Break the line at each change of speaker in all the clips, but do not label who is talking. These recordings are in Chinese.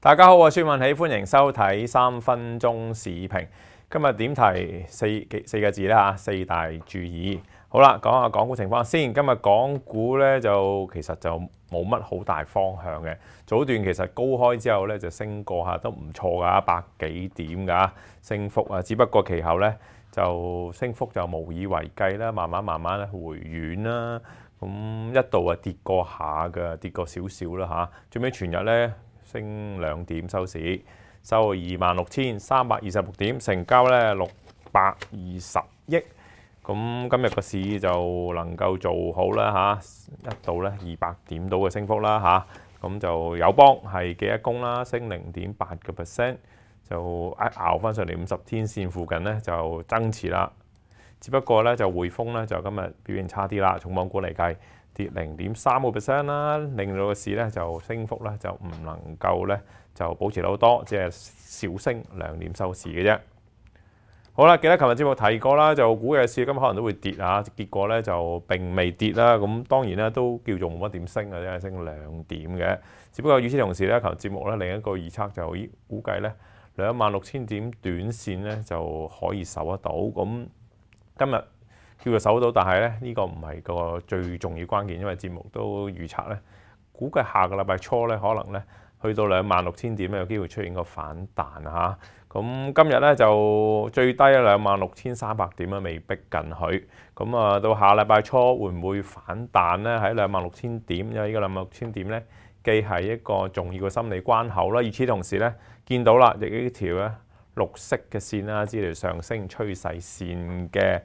大家好，我孙文喜，欢迎收睇三分钟视频。今日点提四几四个字啦，四大注意。好啦，讲下港股情况先。今日港股咧就其实就冇乜好大方向嘅。早段其实高开之后咧就升过下，都唔错噶，百几点噶，升幅啊。只不过其后咧。就升幅就無以為繼啦，慢慢慢慢咧回軟啦。咁一度啊跌過下嘅，跌過少少啦嚇。最尾全日咧升兩點收市，收二萬六千三百二十六點，成交咧六百二十億。咁今日個市就能夠做好啦嚇，一度咧二百點到嘅升幅啦嚇。咁就友邦係幾一公啦，升零點八個 percent。就一熬翻上嚟五十天線附近咧，就增持啦。只不過咧就匯豐咧就今日表現差啲啦，重磅股嚟計跌零點三個 percent 啦，令到個市咧就升幅咧就唔能夠咧就保持到多，只係小升兩點收市嘅啫。好啦，記得琴日節目提過啦，就估嘅市今日可能都會跌啊，結果咧就並未跌啦。咁當然咧都叫做冇乜點升啊，即係升兩點嘅。只不過與此同時咧，琴日節目咧另一個預測就咦估計咧。兩萬六千點短線咧就可以守得到，咁今日叫佢守到，但係咧呢個唔係個最重要關鍵，因為節目都預測咧，估計下個禮拜初咧可能咧去到兩萬六千點咧有機會出現個反彈嚇，咁今日咧就最低兩萬六千三百點啊未逼近佢，咁啊到下禮拜初會唔會反彈咧喺兩萬六千點有呢個兩萬六千點咧？既係一個重要嘅心理關口啦，與此同時咧，見到啦，亦呢條咧綠色嘅線啦之類上升趨勢線嘅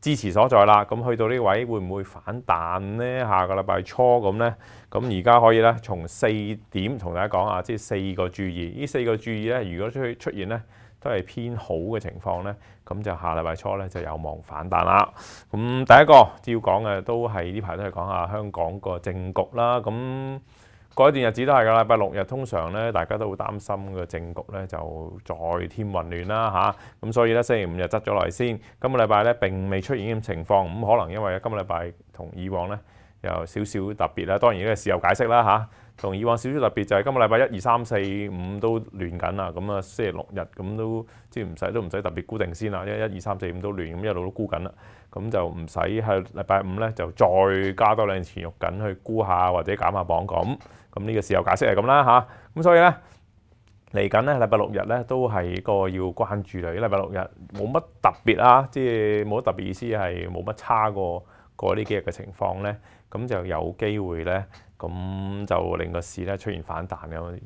支持所在啦。咁去到呢位會唔會反彈呢？下個禮拜初咁呢？咁而家可以咧，從四點同大家講啊，即四個注意。呢四個注意咧，如果出出現咧，都係偏好嘅情況咧，咁就下禮拜初咧就有望反彈啦。咁第一個要講嘅都係呢排都係講下香港個政局啦，咁。過一段日子都係㗎，禮拜六日通常咧大家都會擔心個政局咧就再添混亂啦吓，咁所以咧星期五日執咗落嚟先，今個禮拜咧並未出現咁情況，咁可能因為今個禮拜同以往咧。有少少特別啦，當然呢個是候解釋啦嚇。同以往少少特別就係今個禮拜一二三四五都亂緊啦，咁啊星期六日咁都即係唔使都唔使特別固定先啦，為一二三四五都亂，咁一路都估緊啦。咁就唔使喺禮拜五咧就再加多兩次肉緊去估下或者減下磅咁。咁呢個是候解釋係咁啦嚇。咁所以咧嚟緊咧禮拜六日咧都係個要關注嘅。禮拜六日冇乜特別啊，即係冇乜特別意思係冇乜差過。過呢幾日嘅情況咧，咁就有機會咧，咁就令個市咧出現反彈嘅。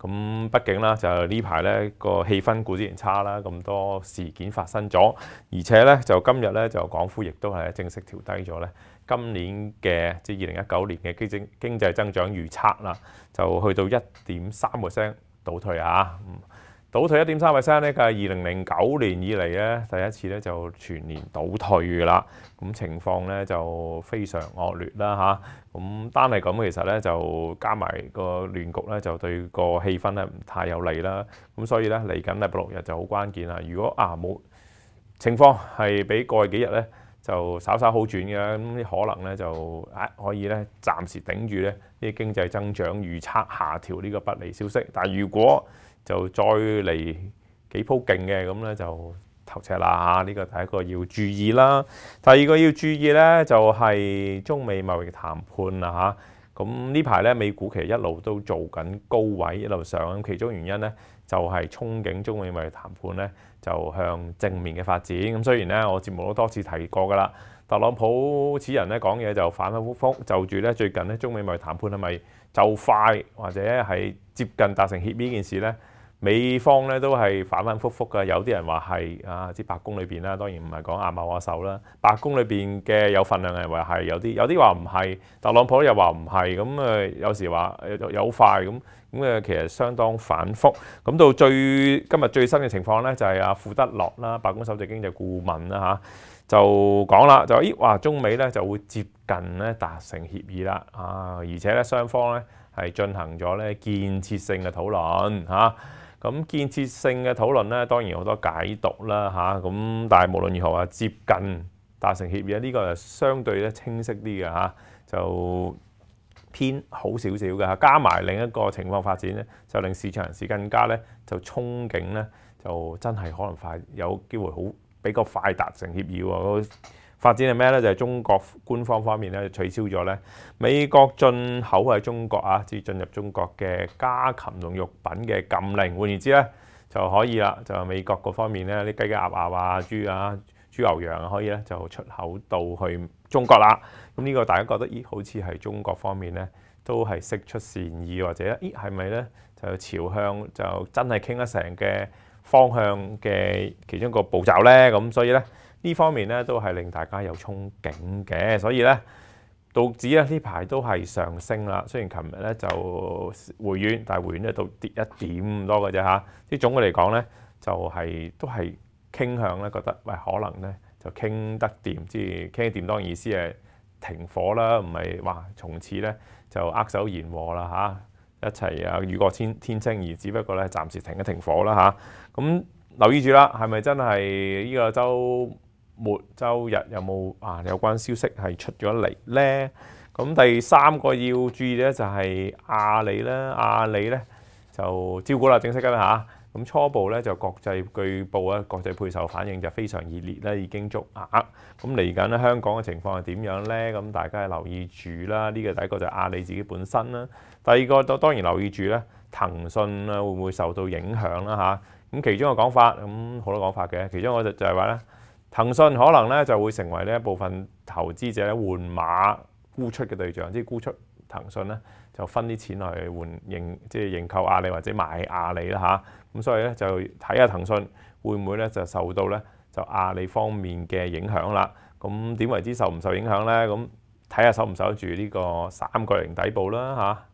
咁畢竟啦，就呢排咧個氣氛固然差啦，咁多事件發生咗，而且咧就今日咧就港府亦都係正式調低咗咧今年嘅即係二零一九年嘅經濟經濟增長預測啦，就去到一點三個 percent 倒退啊！倒退一點三 percent 咧，嘅二零零九年以嚟咧，第一次咧就全年倒退噶啦，咁情況咧就非常惡劣啦嚇。咁單係咁其實咧就加埋個亂局咧，就對個氣氛咧唔太有利啦。咁所以咧嚟緊拜六日就好關鍵啦。如果啊冇情況係比過去幾日咧就稍稍好轉嘅，咁可能咧就啊可以咧暫時頂住咧啲經濟增長預測下調呢個不利消息。但如果就再嚟幾鋪勁嘅，咁咧就頭赤啦嚇，呢個第一個要注意啦。第二個要注意咧，就係中美貿易談判啦嚇。咁呢排咧，美股其實一路都做緊高位一路上，咁其中原因咧就係憧憬中美貿易談判咧就向正面嘅發展。咁雖然咧，我節目都多次提過噶啦，特朗普此人咧講嘢就反反覆覆，就住咧最近咧中美貿易談判係咪就快或者係接近達成協呢件事咧？美方咧都係反反覆覆嘅，有啲人話係啊，即白宮裏邊啦，當然唔係講阿茂阿手啦，白宮裏邊嘅有份量嘅話係有啲，有啲話唔係，特朗普又話唔係，咁誒有時話有快咁，咁誒其實相當反覆。咁到最今日最新嘅情況咧，就係阿富德諾啦，白宮首席經濟顧問啦嚇，就講啦，就咦話中美咧就會接近咧達成協議啦，啊而且咧雙方咧係進行咗咧建設性嘅討論嚇。咁建設性嘅討論咧，當然好多解讀啦，嚇咁。但係無論如何啊，接近達成協議，呢個係相對咧清晰啲嘅嚇，就偏好少少嘅嚇。加埋另一個情況發展咧，就令市場人士更加咧就憧憬咧，就真係可能快有機會好比較快達成協議喎。發展係咩咧？就係中國官方方面咧取消咗咧美國進口喺中國啊，至進入中國嘅家禽同肉品嘅禁令，換言之咧就可以啦，就係美國嗰方面咧啲雞雞鴨鴨啊、豬啊、豬牛羊啊，可以咧就出口到去中國啦。咁呢個大家覺得，咦？好似係中國方面咧都係釋出善意，或者咦係咪咧就朝向就真係傾得成嘅？方向嘅其中個步驟咧，咁所以咧呢方面咧都係令大家有憧憬嘅，所以咧到止咧呢排都係上升啦。雖然琴日咧就回軟，但係回軟咧都跌一點咁多嘅啫嚇。啲總嘅嚟講咧就係都係傾向咧覺得，喂可能咧就傾得掂，即係傾得掂當然意思係停火啦，唔係話從此咧就握手言和啦嚇，一齊啊雨過天天青而只不過咧暫時停一停火啦嚇。咁留意住啦，係咪真係呢個周末周日有冇啊有關消息係出咗嚟呢？咁第三個要注意咧就係阿里啦，阿里咧就招股啦，正式噶啦嚇。咁初步咧就國際據報啊，國際配售反應就非常熱烈啦，已經足額。咁嚟緊咧香港嘅情況係點樣咧？咁大家留意住啦。呢個第一個就阿里自己本身啦，第二個都當然留意住咧，騰訊啊會唔會受到影響啦嚇？咁其中嘅講法，咁好多講法嘅。其中我就就係話咧，騰訊可能咧就會成為呢一部分投資者咧換馬沽出嘅對象，即係沽出騰訊咧就分啲錢嚟換認，即係認購阿里或者買阿里啦吓，咁所以咧就睇下騰訊會唔會咧就受到咧就阿里方面嘅影響啦。咁點為之受唔受影響咧？咁睇下守唔守得住呢個三角零底部啦吓。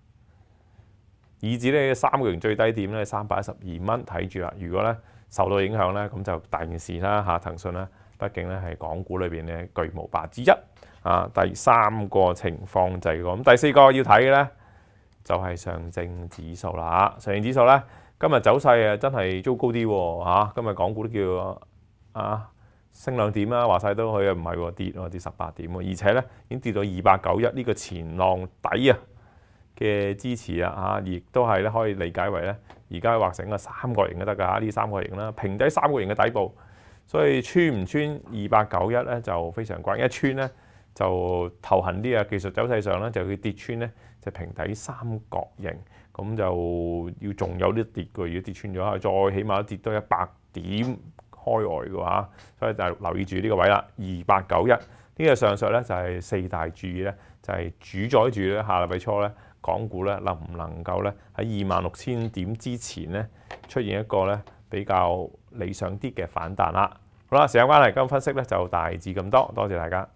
以至呢三個月最低點咧三百一十二蚊睇住啦。如果咧受到影響咧，咁就大件事啦嚇。騰訊咧，畢竟咧係港股裏邊咧巨無霸之一啊。第三個情況就係咁第四個要睇嘅咧就係上證指數啦上證指數咧今日走勢啊，真係糟糕啲喎今日港股都叫啊升兩點啦，話晒都去唔係喎跌喎跌十八點喎，而且咧已經跌到二百九一呢個前浪底啊。嘅支持啊嚇，亦都係咧可以理解為咧，而家畫成個三角形都得㗎，呢三角形啦，平底三角形嘅底部，所以穿唔穿二八九一咧就非常關，一穿咧就頭痕啲啊，技術走勢上咧就要跌穿咧，就平底三角形，咁就要仲有啲跌嘅，如果跌穿咗再起碼跌多一百點開外嘅話，所以就留意住呢個位啦，二八九一呢個上述咧就係四大注意咧，就係主宰住咧下禮拜初咧。港股咧能唔能夠咧喺二萬六千點之前咧出現一個咧比較理想啲嘅反彈啦？好啦，時間關係，今日分析咧就大致咁多，多謝大家。